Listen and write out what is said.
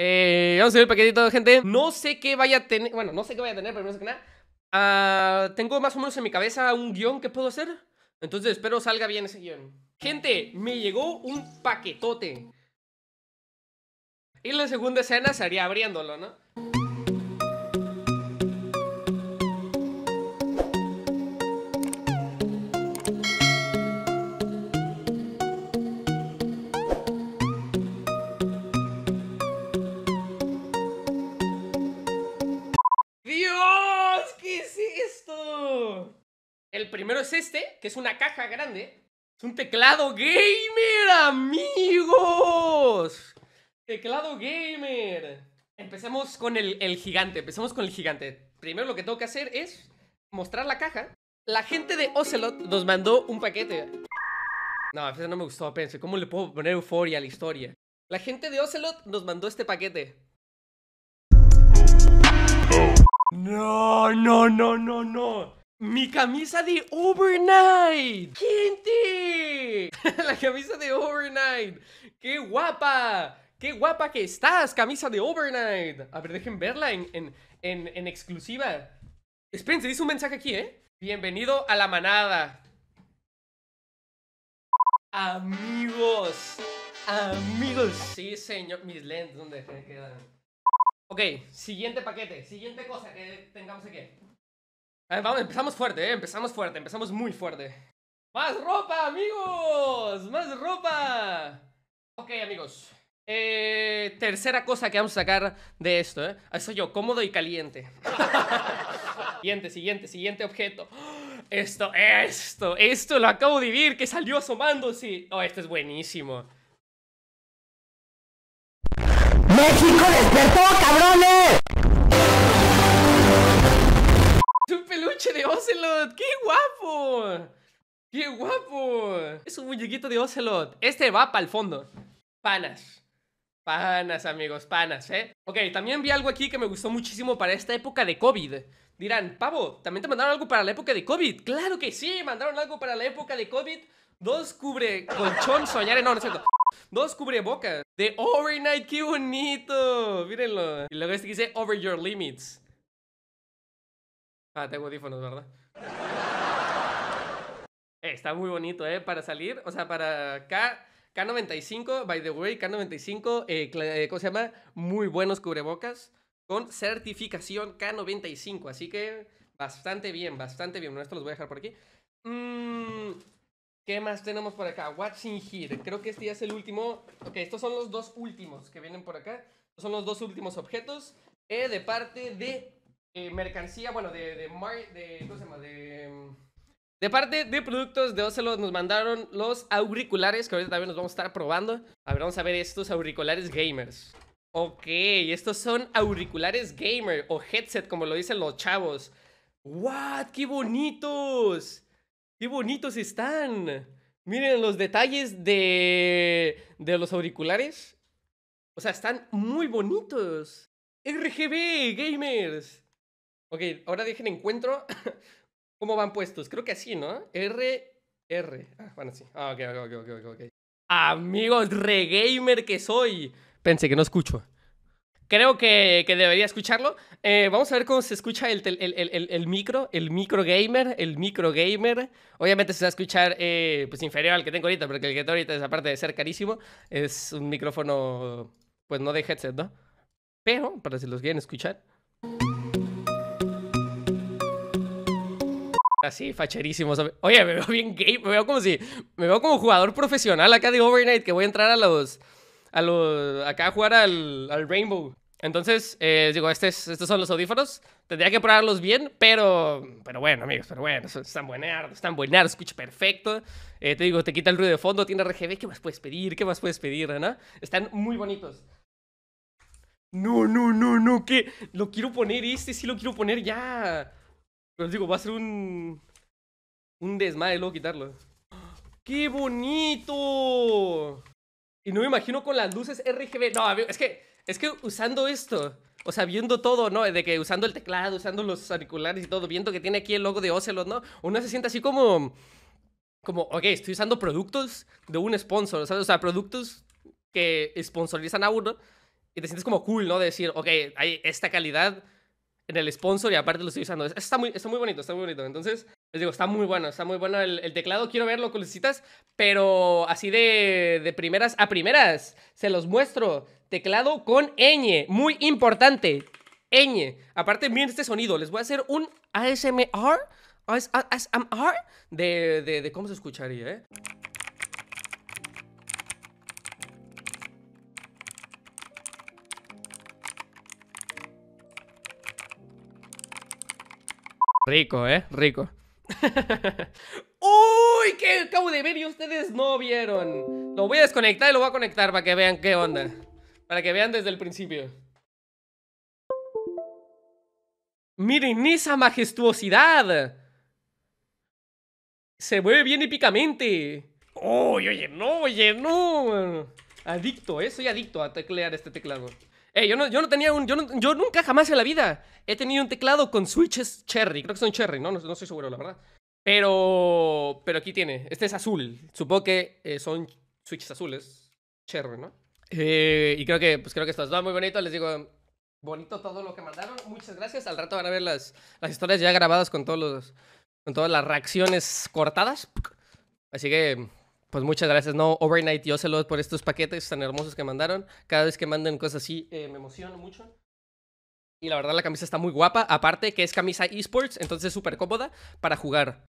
Eh, vamos a ver el paquetito, gente. No sé qué vaya a tener. Bueno, no sé qué vaya a tener, pero sé qué nada. Ah, tengo más o menos en mi cabeza un guión que puedo hacer. Entonces espero salga bien ese guión. Gente, me llegó un paquetote. Y la segunda escena sería abriéndolo, ¿no? primero es este, que es una caja grande. Es un teclado gamer, amigos. Teclado gamer. Empecemos con el, gigante, empecemos con el gigante. Primero lo que tengo que hacer es mostrar la caja. La gente de Ocelot nos mandó un paquete. No, a veces no me gustó, pensé, ¿cómo le puedo poner euforia a la historia? La gente de Ocelot nos mandó este paquete. No, no, no, no, no. Mi camisa de overnight. ¡Gente! la camisa de overnight. ¡Qué guapa! ¡Qué guapa que estás! Camisa de overnight. A ver, dejen verla en, en, exclusiva. Esperen, se dice un mensaje aquí, ¿eh? Bienvenido a la manada. Amigos. Amigos. Sí, señor. Mis lentes, ¿dónde quedan? Ok, siguiente paquete. Siguiente cosa que tengamos aquí vamos, empezamos fuerte, eh, empezamos fuerte, empezamos muy fuerte. ¡Más ropa, amigos! ¡Más ropa! Ok, amigos. Eh, tercera cosa que vamos a sacar de esto, ¿eh? Eso ah, yo, cómodo y caliente. siguiente, siguiente, siguiente objeto. Esto, esto, esto lo acabo de vivir, que salió asomándose. Oh, esto es buenísimo. ¡México despertó, cabrones! de Ocelot! ¡Qué guapo! ¡Qué guapo! Es un muñequito de Ocelot. Este va para el fondo. Panas. Panas, amigos, panas, ¿eh? Ok, también vi algo aquí que me gustó muchísimo para esta época de COVID. Dirán, Pavo, ¿también te mandaron algo para la época de COVID? ¡Claro que sí! Mandaron algo para la época de COVID. Dos cubre colchón soñar... No, no es cierto. Dos cubrebocas de Overnight. ¡Qué bonito! Mírenlo. Y luego este dice Over Your Limits. Ah, tengo audífonos, ¿verdad? Eh, está muy bonito, ¿eh? Para salir, o sea, para K, K95, by the way, K95, eh, eh, ¿cómo se llama? Muy buenos cubrebocas con certificación K95. Así que bastante bien, bastante bien. Esto los voy a dejar por aquí. Mm, ¿Qué más tenemos por acá? Watching in here? Creo que este ya es el último. Ok, estos son los dos últimos que vienen por acá. son los dos últimos objetos. de parte de eh, mercancía, bueno, de, de, de, mm, de, parte de productos de Ocelot nos mandaron los auriculares, que ahorita también nos vamos a estar probando. A ver, vamos a ver estos auriculares gamers. Ok, estos son auriculares gamer o headset, como lo dicen los chavos. ¡What! ¡Qué bonitos! ¡Qué bonitos están! Miren los detalles de, de los auriculares. O sea, están muy bonitos. RGB, gamers. Ok, ahora dejen encuentro. ¿Cómo van puestos? Creo que así, ¿no? R, R. Ah, bueno, sí. Ah, ok, ok, ok, ok, ok. Amigos, regamer que soy. Pensé que no escucho. Creo que, que debería escucharlo. Eh, vamos a ver cómo se escucha el, el, el, el, micro, el micro gamer, el micro gamer. Obviamente se va a escuchar eh, pues inferior al que tengo ahorita, porque el que tengo ahorita es aparte de ser carísimo, es un micrófono pues no de headset, ¿no? Pero para si los quieren escuchar, así, facherísimos Oye, me veo bien gay, me veo como si, me veo como jugador profesional acá de Overnight que voy a entrar a los, a los, acá a jugar al, al Rainbow. Entonces, eh, digo, este estos son los audífonos. Tendría que probarlos bien, pero, pero bueno, amigos, pero bueno, están buenardos, están buenardos, escucha perfecto. Eh, te digo, te quita el ruido de fondo, tiene RGB, ¿qué más puedes pedir? ¿Qué más puedes pedir, no? Están muy bonitos. No, no, no, no, ¿qué? lo quiero poner este, sí lo quiero poner ya. Pero digo, va a ser un. Un desmadre luego quitarlo. ¡Qué bonito! Y no me imagino con las luces RGB. No, es que, es que usando esto, o sea, viendo todo, ¿no? De que usando el teclado, usando los auriculares y todo, viendo que tiene aquí el logo de Ocelot, ¿no? Uno se siente así como, como, ok, estoy usando productos de un sponsor, ¿sabes? O sea, productos que sponsorizan a uno y te sientes como cool, ¿no? De decir, ok, hay esta calidad en el sponsor y aparte lo estoy usando. Está muy, está muy bonito, está muy bonito. Entonces, les digo, está muy bueno, está muy bueno el, teclado. Quiero verlo con las necesitas, pero así de, primeras a primeras, se los muestro. Teclado con ñ, muy importante. ñ. Aparte, miren este sonido. Les voy a hacer un ASMR, ASMR de, cómo se escucharía, ¿eh? Rico, ¿eh? Rico. ¡Uy! qué acabo de ver y ustedes no vieron. Lo voy a desconectar y lo voy a conectar para que vean qué onda. Para que vean desde el principio. Miren esa majestuosidad. Se mueve bien épicamente. ¡Uy, oye, no, oye, no! Adicto, ¿eh? Soy adicto a teclear este teclado. Eh, yo, no, yo no tenía un. Yo, nunca jamás en la vida he tenido un teclado con switches cherry. Creo que son cherry, ¿no? No, no estoy seguro, la verdad. Pero. Pero aquí tiene. Este es azul. Supongo que eh, son switches azules. Cherry, ¿no? Eh, y creo que, pues creo que esto muy bonito. Les digo, bonito todo lo que mandaron. Muchas gracias. Al rato van a ver las, las historias ya grabadas con todos los. Con todas las reacciones cortadas. Así que pues muchas gracias, no, Overnight y Ocelot por estos paquetes tan hermosos que mandaron. Cada vez que mandan cosas así eh, me emociono mucho. Y la verdad la camisa está muy guapa, aparte que es camisa esports, entonces es súper cómoda para jugar.